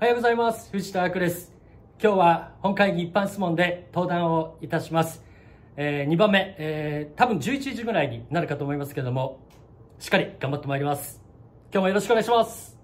おはようございます。藤田クです。今日は本会議一般質問で登壇をいたします。えー、2番目、えー、多分11時ぐらいになるかと思いますけども、しっかり頑張ってまいります。今日もよろしくお願いします。